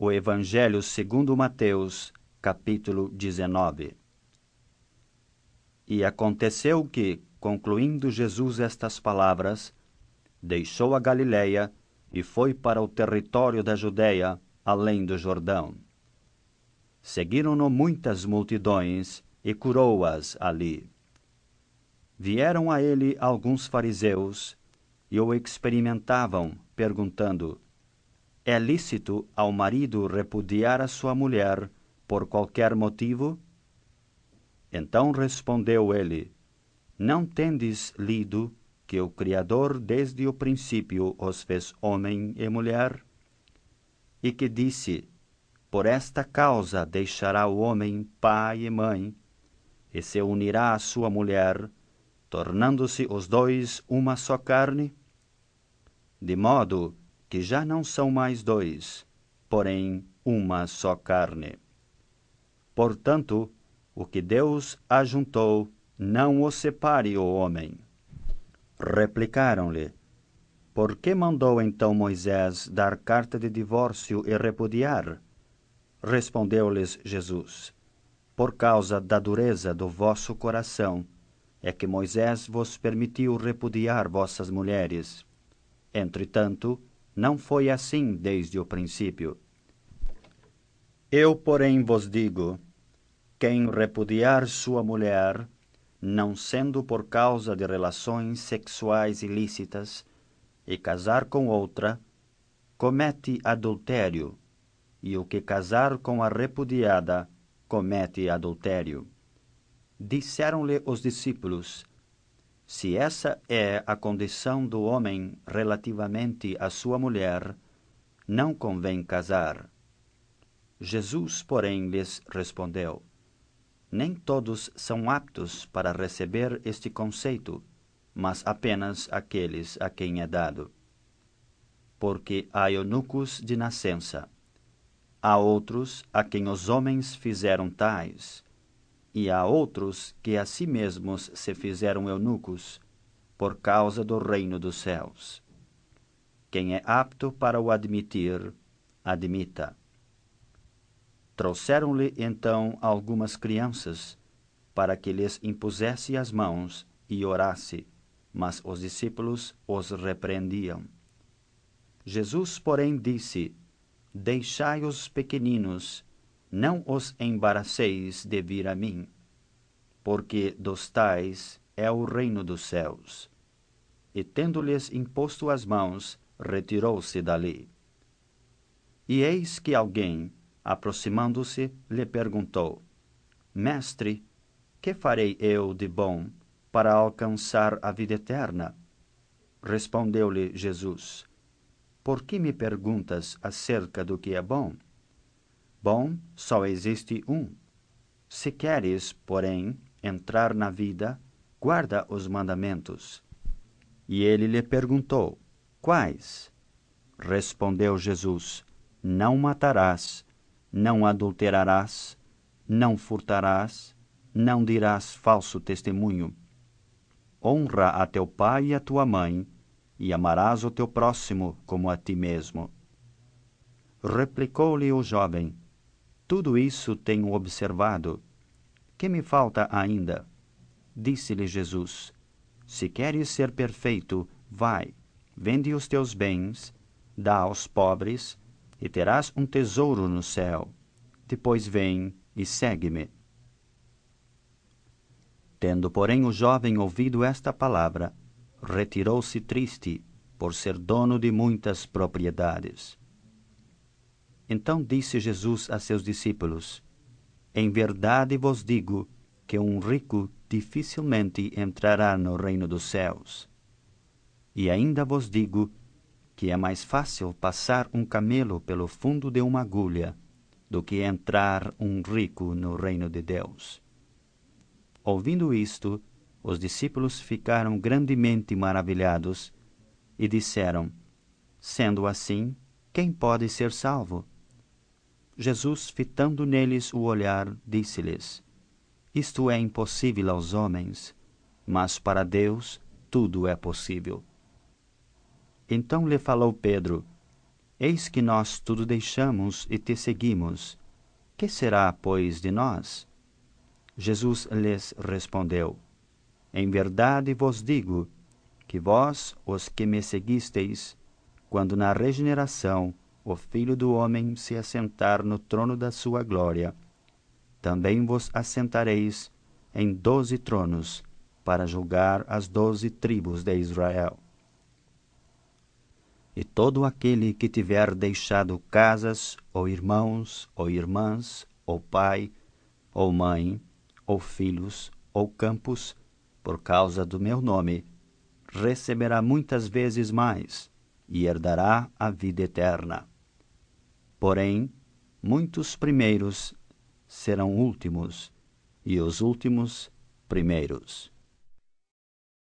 O Evangelho segundo Mateus, capítulo 19. E aconteceu que, concluindo Jesus estas palavras, deixou a Galiléia e foi para o território da Judéia, além do Jordão. Seguiram-no muitas multidões e curou-as ali. Vieram a ele alguns fariseus e o experimentavam, perguntando: é lícito ao marido repudiar a sua mulher por qualquer motivo? Então respondeu ele: Não tendes lido que o Criador desde o princípio os fez homem e mulher? E que disse: Por esta causa deixará o homem pai e mãe, e se unirá à sua mulher, tornando-se os dois uma só carne? De modo que já não são mais dois, porém uma só carne. Portanto, o que Deus ajuntou, não o separe o homem. Replicaram-lhe: Por que mandou então Moisés dar carta de divórcio e repudiar? Respondeu-lhes Jesus: Por causa da dureza do vosso coração é que Moisés vos permitiu repudiar vossas mulheres. Entretanto, não foi assim desde o princípio. Eu, porém, vos digo: quem repudiar sua mulher, não sendo por causa de relações sexuais ilícitas, e casar com outra, comete adultério, e o que casar com a repudiada, comete adultério. Disseram-lhe os discípulos: se essa é a condição do homem relativamente à sua mulher, não convém casar. Jesus, porém, lhes respondeu: Nem todos são aptos para receber este conceito, mas apenas aqueles a quem é dado. Porque há eunucos de nascença, há outros a quem os homens fizeram tais e a outros que a si mesmos se fizeram eunucos, por causa do reino dos céus. Quem é apto para o admitir, admita. Trouxeram-lhe então algumas crianças, para que lhes impusesse as mãos e orasse, mas os discípulos os repreendiam. Jesus, porém, disse: Deixai os pequeninos não os embaraceis de vir a mim, porque dos tais é o reino dos céus. E tendo-lhes imposto as mãos, retirou-se dali. E eis que alguém, aproximando-se, lhe perguntou: Mestre, que farei eu de bom para alcançar a vida eterna? Respondeu-lhe Jesus: Por que me perguntas acerca do que é bom? bom só existe um. Se queres, porém, entrar na vida, guarda os mandamentos. E ele lhe perguntou: Quais? Respondeu Jesus: Não matarás, não adulterarás, não furtarás, não dirás falso testemunho. Honra a teu pai e a tua mãe, e amarás o teu próximo como a ti mesmo. Replicou-lhe o jovem: tudo isso tenho observado. Que me falta ainda? Disse-lhe Jesus: Se queres ser perfeito, vai, vende os teus bens, dá aos pobres, e terás um tesouro no céu. Depois vem e segue-me. Tendo, porém, o jovem ouvido esta palavra, retirou-se triste, por ser dono de muitas propriedades. Então disse Jesus a seus discípulos: Em verdade vos digo que um rico dificilmente entrará no reino dos céus. E ainda vos digo que é mais fácil passar um camelo pelo fundo de uma agulha do que entrar um rico no reino de Deus. Ouvindo isto, os discípulos ficaram grandemente maravilhados e disseram: Sendo assim, quem pode ser salvo? Jesus, fitando neles o olhar, disse-lhes: Isto é impossível aos homens, mas para Deus tudo é possível. Então lhe falou Pedro: Eis que nós tudo deixamos e te seguimos. Que será, pois, de nós? Jesus lhes respondeu: Em verdade vos digo que vós, os que me seguisteis, quando na regeneração o Filho do Homem se assentar no trono da sua glória. Também vos assentareis em doze tronos, para julgar as doze tribos de Israel. E todo aquele que tiver deixado casas, ou irmãos, ou irmãs, ou pai, ou mãe, ou filhos, ou campos, por causa do meu nome, receberá muitas vezes mais e herdará a vida eterna. Porém, muitos primeiros serão últimos, e os últimos, primeiros.